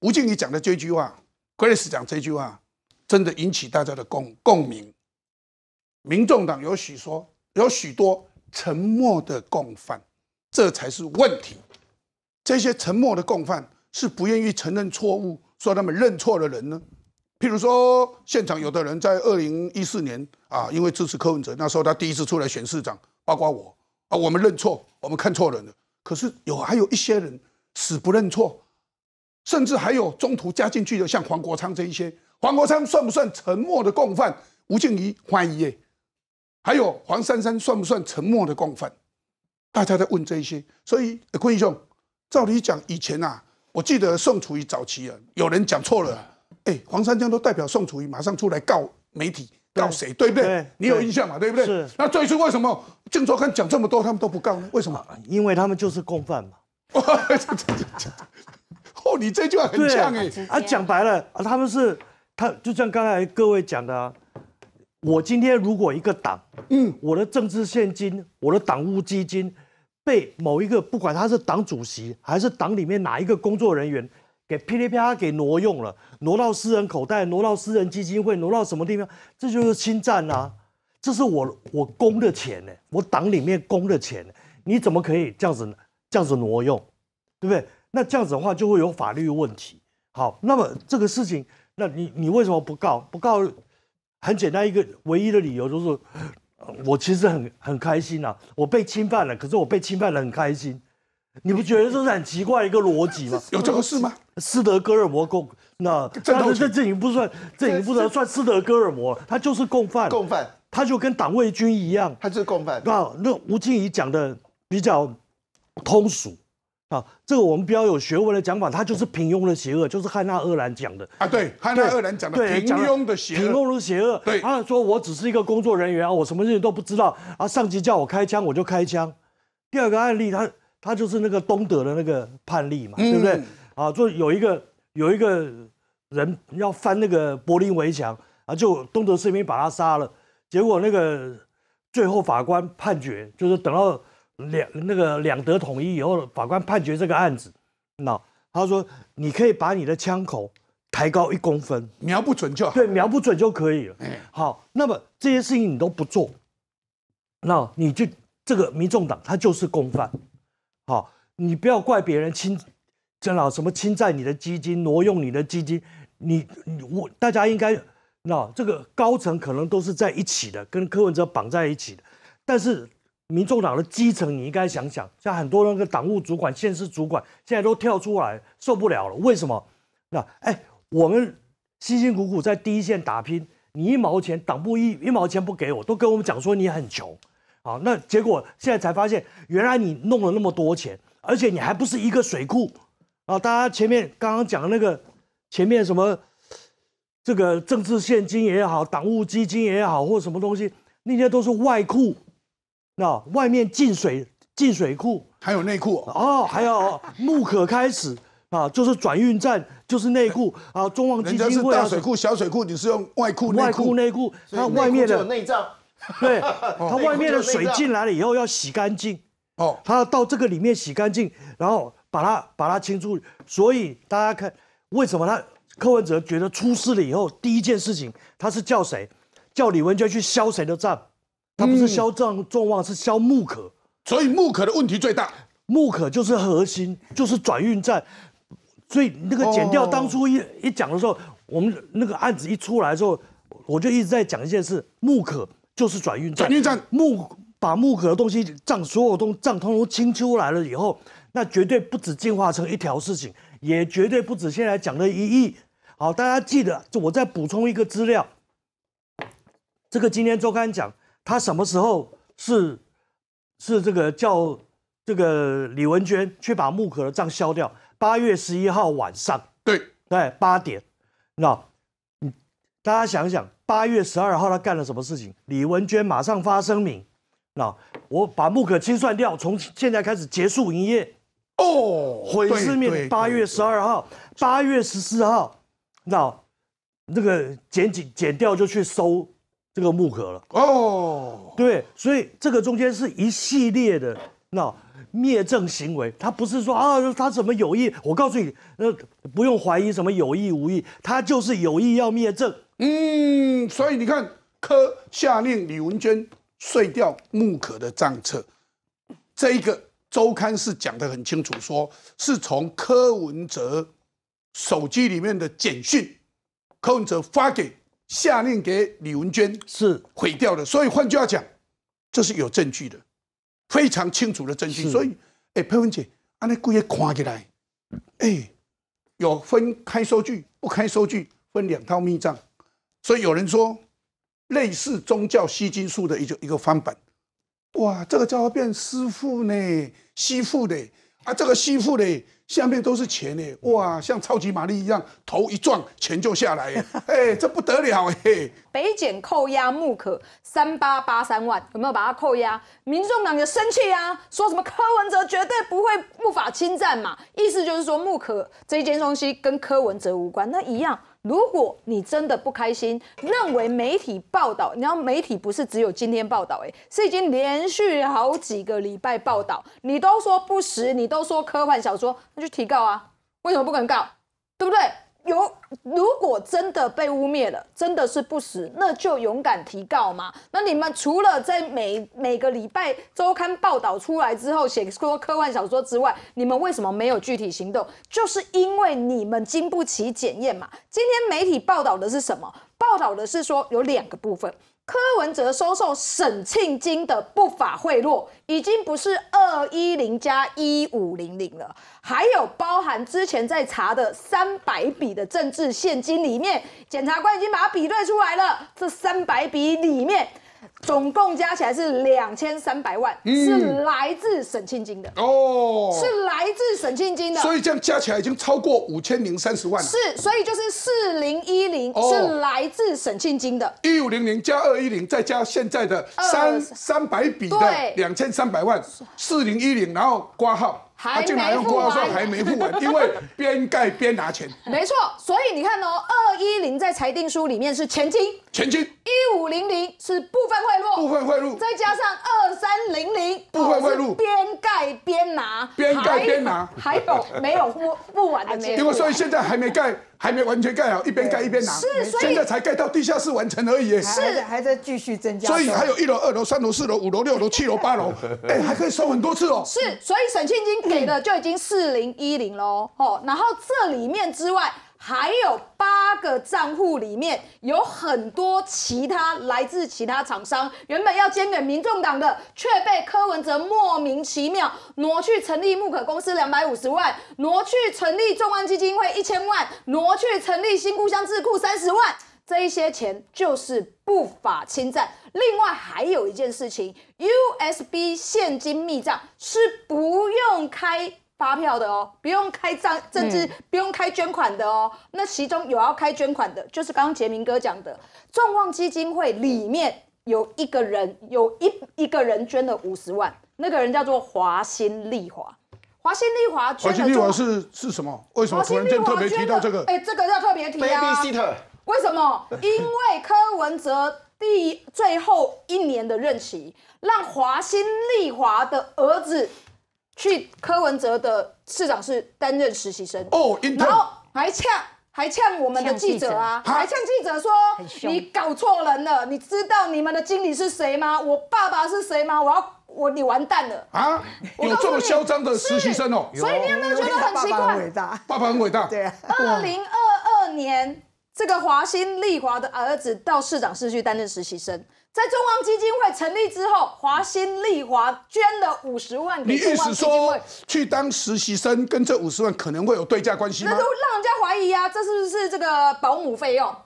吴静怡讲的这句话，Grace 讲这句话，真的引起大家的共共鸣。民众党有许说，有许多沉默的共犯，这才是问题。这些沉默的共犯是不愿意承认错误，说他们认错的人呢？譬如说，现场有的人在二零一四年啊，因为支持柯文哲，那时候他第一次出来选市长，包括我啊，我们认错，我们看错人了。可是有还有一些人死不认错。甚至还有中途加进去的，像黄国昌这一些，黄国昌算不算沉默的共犯？吴静怡怀疑哎，还有黄珊珊算不算沉默的共犯？大家在问这些，所以坤兄，照理讲以前啊，我记得宋楚瑜早期啊，有人讲错了，哎，黄珊珊都代表宋楚瑜，马上出来告媒体，告谁对不对？你有印象嘛？对不对？那最初为什么郑州根讲这么多，他们都不告？呢？为什么？因为他们就是共犯嘛。你这句话很像哎！啊，讲白了啊，他们是他，就像刚才各位讲的，我今天如果一个党，嗯，我的政治现金、我的党务基金，被某一个不管他是党主席还是党里面哪一个工作人员，给噼里啪啦给挪用了，挪到私人口袋，挪到私人基金会，挪到什么地方？这就是侵占啊！这是我我公的钱呢，我党里面公的钱，你怎么可以这样子这样子挪用？对不对？那这样子的话就会有法律问题。好，那么这个事情，那你你为什么不告？不告，很简单，一个唯一的理由就是，我其实很很开心呐，我被侵犯了，可是我被侵犯了很开心，你不觉得这是很奇怪一个逻辑吗？有这个事吗？斯德哥尔摩共，那这这这已经不算，这已经不能算斯德哥尔摩，他就是共犯。共犯。他就跟党卫军一样。他是共犯。那那吴静怡讲的比较通俗。啊，这个我们比较有学问的讲法，他就是平庸的邪恶，就是汉娜·厄兰讲的啊。对，汉娜·厄兰讲的平庸的邪恶。平庸的邪恶。对，他说我只是一个工作人员啊，我什么事情都不知道啊。上级叫我开枪，我就开枪。第二个案例，他他就是那个东德的那个判例嘛，对不对？啊，就有一个有一个人要翻那个柏林围墙啊，就东德士兵把他杀了。结果那个最后法官判决就是等到。两那个两德统一以后，法官判决这个案子，那他说：“你可以把你的枪口抬高一公分，瞄不准就对，瞄不准就可以了。”好，那么这些事情你都不做，那你就这个民众党他就是共犯。好，你不要怪别人侵，真老什么侵占你的基金、挪用你的基金，你你我大家应该，那这个高层可能都是在一起的，跟柯文哲绑在一起的，但是。民众党的基层，你应该想想，像很多那个党务主管、县市主管，现在都跳出来受不了了。为什么？那哎，我们辛辛苦苦在第一线打拼，你一毛钱党部一一毛钱不给我，都跟我们讲说你很穷啊。那结果现在才发现，原来你弄了那么多钱，而且你还不是一个水库啊。大家前面刚刚讲的那个前面什么这个政治现金也好，党务基金也好，或什么东西，那些都是外库。那外面进水进水库，还有内裤哦，还有木可开始啊，就是转运站，就是内裤啊，中旺基金会啊，水库、小水库，你是用外裤、内裤、内裤，它外面的内脏，对 它外面的水进来了以后要洗干净哦，它到这个里面洗干净，然后把它把它清除，所以大家看为什么他柯文哲觉得出事了以后第一件事情他是叫谁？叫李文娟去消谁的账？它不是销账众望，是销木可，所以木可的问题最大。木可就是核心，就是转运站。所以那个减掉当初一一讲的时候，我们那个案子一出来的时候，我就一直在讲一件事：木可就是转运站。转运站木把木可的东西账所有东账通通清出来了以后，那绝对不止进化成一条事情，也绝对不止现在讲的一亿。好，大家记得，我再补充一个资料。这个今天周刊讲。他什么时候是是这个叫这个李文娟去把木可的账消掉？八月十一号晚上，对对，八点。那大家想想，八月十二号他干了什么事情？李文娟马上发声明，那我把木可清算掉，从现在开始结束营业，哦，毁四面。八月十二号，八月十四号，那这个剪剪剪掉就去收。这个木可了哦，对，所以这个中间是一系列的那灭证行为，他不是说啊，他怎么有意？我告诉你，那不用怀疑什么有意无意，他就是有意要灭证。嗯，所以你看，柯下令李文娟碎掉木可的账册，这一个周刊是讲的很清楚，说是从柯文哲手机里面的简讯，柯文哲发给。下令给李文娟是毁掉的，所以换句话讲，这是有证据的，非常清楚的证据。所以，哎佩文姐，安那故意看起来，哎，有分开收据，不开收据分两套密账，所以有人说类似宗教吸金术的一个一个翻版。哇，这个叫变师傅呢，吸富呢。啊，这个吸附的下面都是钱嘞，哇，像超级玛丽一样，头一撞钱就下来，哎，这不得了哎！北检扣押木可三八八三万，有没有把它扣押？民众党就生气啊，说什么柯文哲绝对不会不法侵占嘛，意思就是说木可这一件东西跟柯文哲无关，那一样。如果你真的不开心，认为媒体报道，你要媒体不是只有今天报道，诶，是已经连续好几个礼拜报道，你都说不实，你都说科幻小说，那就提告啊？为什么不能告？对不对？有，如果真的被污蔑了，真的是不实，那就勇敢提告嘛。那你们除了在每每个礼拜周刊报道出来之后写说科幻小说之外，你们为什么没有具体行动？就是因为你们经不起检验嘛。今天媒体报道的是什么？报道的是说有两个部分。柯文哲收受沈庆金的不法贿赂，已经不是二一零加一五零零了，还有包含之前在查的三百笔的政治现金里面，检察官已经把它比对出来了，这三百笔里面。总共加起来是两千三百万，是来自沈庆金的哦，是来自沈庆金的，所以这样加起来已经超过五千零三十万了，是，所以就是四零一零是来自沈庆金的，一五零零加二一零再加现在的三三百笔的两千三百万，四零一零，然后挂号。他竟然用括号还没付完，因为边盖边拿钱。没错，所以你看哦，二一零在裁定书里面是全金，全金一五零零是部分贿赂，部分贿赂，再加上二三零零部分贿赂，边盖边拿，边盖边拿，还有没有付付完的？因为所以现在还没盖。还没完全盖好，一边盖一边拿，是，现在才盖到地下室完成而已，是还在继续增加，所以还有一楼、二楼、三楼、四楼、五楼、六楼、七楼、八楼，哎，还可以收很多次哦。是，所以沈庆金给的就已经四零一零喽，哦，然后这里面之外。还有八个账户里面有很多其他来自其他厂商原本要捐给民众党的，却被柯文哲莫名其妙挪去成立木可公司两百五十万，挪去成立众安基金会一千万，挪去成立新故乡智库三十万，这一些钱就是不法侵占。另外还有一件事情，USB 现金密账是不用开。发票的哦，不用开账，甚至不用开捐款的哦。那其中有要开捐款的，就是刚刚杰明哥讲的，众望基金会里面有一个人，有一一个人捐了五十万，那个人叫做华新立华。华新立华捐的，华新立华是是什么？为什么柯文哲特别提到这个？哎，这个要特别提啊。为什么？因为柯文哲第最后一年的任期，让华新立华的儿子。去柯文哲的市长室担任实习生，哦，然后还呛还呛我们的记者啊，还呛记者说，你搞错人了，你知道你们的经理是谁吗？我爸爸是谁吗？我要我你完蛋了啊！有这么嚣张的实习生哦，所以你有没有觉得很奇怪？爸爸很伟大，爸爸很伟大。对，二零二二年。这个华新丽华的儿子到市长室去担任实习生，在中央基金会成立之后，华新丽华捐了五十万给中望基金会。去当实习生跟这五十万可能会有对价关系吗？那都让人家怀疑啊，这是不是这个保姆费用？